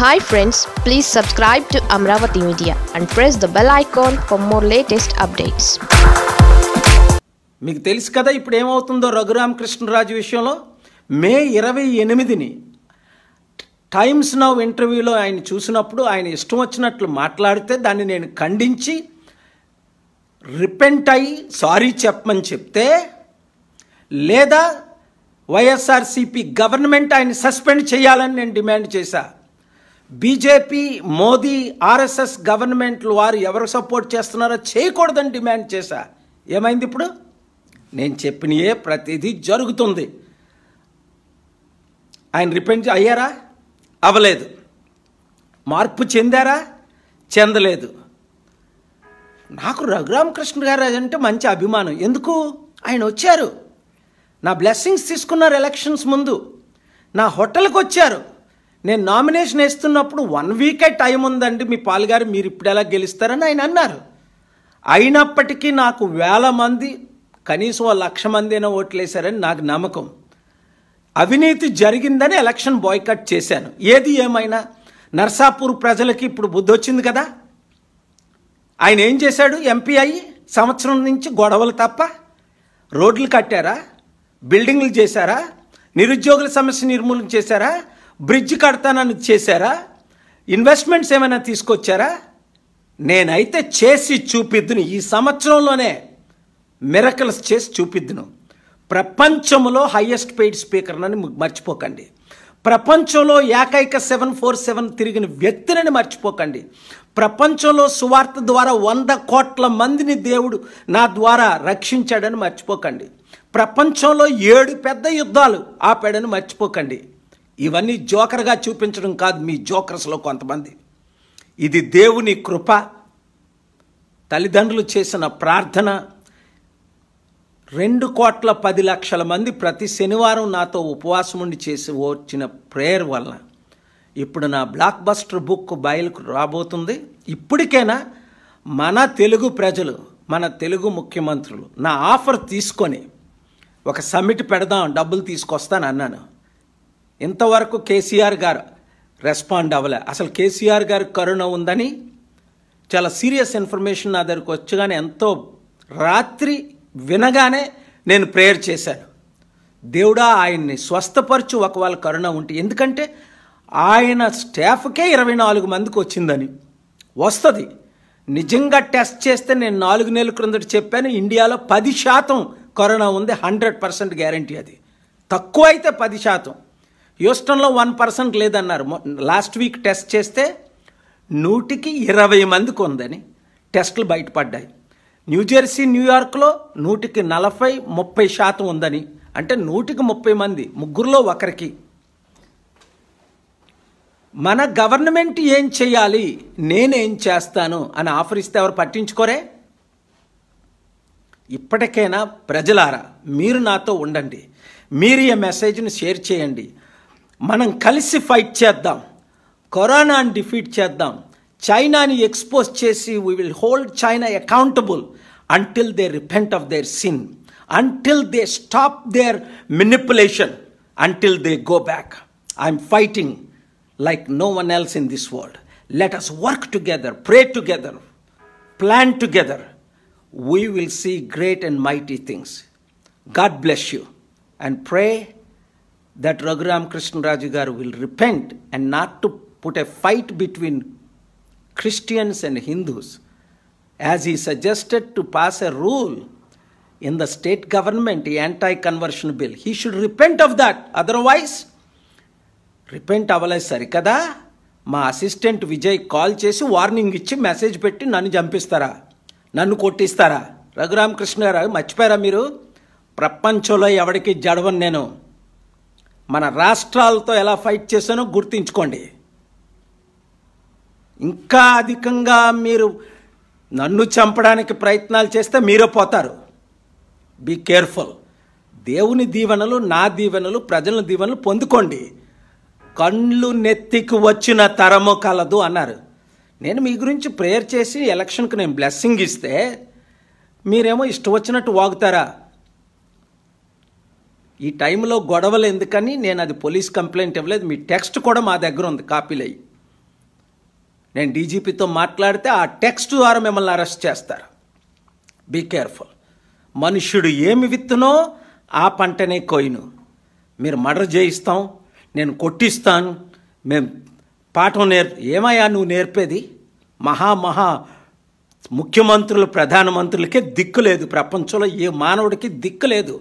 Hi friends please subscribe to Amaravati media and press the bell icon for more latest updates మీకు తెలుసు కదా ఇప్పుడు ఏమవుతుందో రఘురామకృష్ణరాజు విషయంలో మే ఇరవై ఎనిమిదిని టైమ్స్ నవ్ ఇంటర్వ్యూలో ఆయన చూసినప్పుడు ఆయన ఇష్టం వచ్చినట్లు మాట్లాడితే దాన్ని నేను ఖండించి రిపెంట్ అయ్యి సారీ చెప్పమని చెప్తే లేదా వైఎస్ఆర్సీపీ గవర్నమెంట్ ఆయన సస్పెండ్ చేయాలని నేను డిమాండ్ చేశా బీజేపీ మోదీ ఆర్ఎస్ఎస్ గవర్నమెంట్లు వారు ఎవరు సపోర్ట్ చేస్తున్నారో చేయకూడదని డిమాండ్ చేశా ఏమైంది ఇప్పుడు నేను చెప్పినయే ప్రతిదీ జరుగుతుంది ఆయన రిపెంట్ అయ్యారా అవ్వలేదు మార్పు చెందారా చెందలేదు నాకు రఘురామకృష్ణ గారు అంటే మంచి అభిమానం ఎందుకు ఆయన వచ్చారు నా బ్లెస్సింగ్స్ తీసుకున్నారు ఎలక్షన్స్ ముందు నా హోటల్కి వచ్చారు నేను నామినేషన్ వేస్తున్నప్పుడు వన్ వీకే టైం ఉందండి మీ పాలుగారు మీరు ఇప్పుడు ఎలా గెలుస్తారని ఆయన అన్నారు అయినప్పటికీ నాకు వేల మంది కనీసం లక్ష మంది అయినా ఓట్లు వేశారని నాకు నమ్మకం అవినీతి జరిగిందని ఎలక్షన్ బాయ్కట్ చేశాను ఏది ఏమైనా నర్సాపూర్ ప్రజలకి ఇప్పుడు బుద్ధి వచ్చింది కదా ఆయన ఏం చేశాడు ఎంపీ అయ్యి సంవత్సరం నుంచి గొడవలు తప్ప రోడ్లు కట్టారా బిల్డింగ్లు చేశారా నిరుద్యోగుల సమస్య నిర్మూలన చేశారా బ్రిడ్జ్ కడతానని చేశారా ఇన్వెస్ట్మెంట్స్ ఏమైనా తీసుకొచ్చారా నేనైతే చేసి చూపిద్దును ఈ సంవత్సరంలోనే మిరకల్స్ చేసి చూపిద్దును ప్రపంచంలో హయ్యెస్ట్ పెయిడ్ స్పీకర్నని మర్చిపోకండి ప్రపంచంలో ఏకైక సెవెన్ ఫోర్ సెవెన్ తిరిగిన వ్యక్తినని మర్చిపోకండి ప్రపంచంలో సువార్త ద్వారా వంద కోట్ల మందిని దేవుడు నా ద్వారా రక్షించాడని మర్చిపోకండి ప్రపంచంలో ఏడు పెద్ద యుద్ధాలు ఆపాడని మర్చిపోకండి ఇవన్నీ జోకర్గా చూపించడం కాదు మీ జోకర్స్లో కొంతమంది ఇది దేవుని కృప తల్లిదండ్రులు చేసిన ప్రార్థన రెండు కోట్ల పది లక్షల మంది ప్రతి శనివారం నాతో ఉపవాసం ఉండి చేసి వచ్చిన ప్రేయర్ వల్ల ఇప్పుడు నా బ్లాక్ బస్టర్ బుక్ బయలుకు రాబోతుంది ఇప్పటికైనా మన తెలుగు ప్రజలు మన తెలుగు ముఖ్యమంత్రులు నా ఆఫర్ తీసుకొని ఒక సమ్మిట్ పెడదాం డబ్బులు తీసుకొస్తాను అన్నాను ఇంతవరకు కేసీఆర్ గారు రెస్పాండ్ అవ్వలే అసలు కేసీఆర్ గారు కరోనా ఉందని చాలా సీరియస్ ఇన్ఫర్మేషన్ నా దగ్గరకు వచ్చగానే ఎంతో రాత్రి వినగానే నేను ప్రేయర్ చేశాను దేవుడా ఆయన్ని స్వస్థపరచు ఒకవేళ కరోనా ఉంటే ఎందుకంటే ఆయన స్టాఫ్కే ఇరవై నాలుగు మందికి వచ్చిందని వస్తుంది నిజంగా టెస్ట్ చేస్తే నేను నాలుగు నెలల క్రిందట చెప్పాను ఇండియాలో పది శాతం కరోనా ఉంది హండ్రెడ్ పర్సెంట్ గ్యారంటీ అది తక్కువ అయితే పది శాతం హ్యూస్టన్లో వన్ పర్సెంట్ లేదన్నారు లాస్ట్ వీక్ టెస్ట్ చేస్తే నూటికి ఇరవై మందికి ఉందని టెస్టులు బయటపడ్డాయి న్యూజెర్సీ న్యూయార్క్లో నూటికి నలభై ముప్పై శాతం ఉందని అంటే నూటికి ముప్పై మంది ముగ్గురులో ఒకరికి మన గవర్నమెంట్ ఏం చేయాలి నేనేం చేస్తాను అని ఆఫర్ ఇస్తే ఎవరు పట్టించుకోరే ఇప్పటికైనా ప్రజలారా మీరు నాతో ఉండండి మీరు ఈ మెసేజ్ను షేర్ చేయండి మనం కలిసి ఫైట్ చేద్దాం కరోనాని డిఫీట్ చేద్దాం చైనాని ఎక్స్పోజ్ చేసి we will hold China accountable until they repent of their sin until they stop their manipulation until they go back I'm fighting like no one else in this world let us work together pray together plan together we will see great and mighty things God bless you and pray that Raghuram Krishnaraju Garu will repent and not to put a fight between Christians and Hindus, as he suggested to pass a rule in the state government, the anti-conversion bill. He should repent of that. Otherwise, repent అవ్వలేదు సరికదా మా assistant Vijay call చేసి warning ఇచ్చి message పెట్టి నన్ను చంపిస్తారా నన్ను కొట్టిస్తారా రఘురామకృష్ణారావు మర్చిపోయారా మీరు ప్రపంచంలో ఎవరికి జడవను నేను మన రాష్ట్రాలతో ఎలా ఫైట్ చేశానో గుర్తించుకోండి ఇంకా అధికంగా మీరు నన్ను చంపడానికి ప్రయత్నాలు చేస్తే మీరే పోతారు బీ కేర్ఫుల్ దేవుని దీవెనలు నా దీవెనలు ప్రజల దీవెనలు పొందుకోండి కళ్ళు నెత్తికి వచ్చిన తరము కలదు అన్నారు నేను మీ గురించి ప్రేయర్ చేసి ఎలక్షన్కి నేను బ్లెస్సింగ్ ఇస్తే మీరేమో ఇష్టం వచ్చినట్టు వాగుతారా ఈ టైంలో గొడవలు ఎందుకని నేను అది పోలీస్ కంప్లైంట్ ఇవ్వలేదు మీ టెక్స్ట్ కూడా మా దగ్గర ఉంది కాపీలు అయ్యి నేను డీజీపీతో మాట్లాడితే ఆ టెక్స్ట్ ద్వారా మిమ్మల్ని అరెస్ట్ చేస్తారు బీ కేర్ఫుల్ మనుష్యుడు ఏమి విత్తునో ఆ పంటనే కోయిను మీరు మర్డర్ చేయిస్తాం నేను కొట్టిస్తాను మేము పాఠం నేర్ ఏమయ్యా నువ్వు నేర్పేది మహా మహా ముఖ్యమంత్రులు ప్రధానమంత్రులకే దిక్కు లేదు ప్రపంచంలో ఏ మానవుడికి దిక్కు లేదు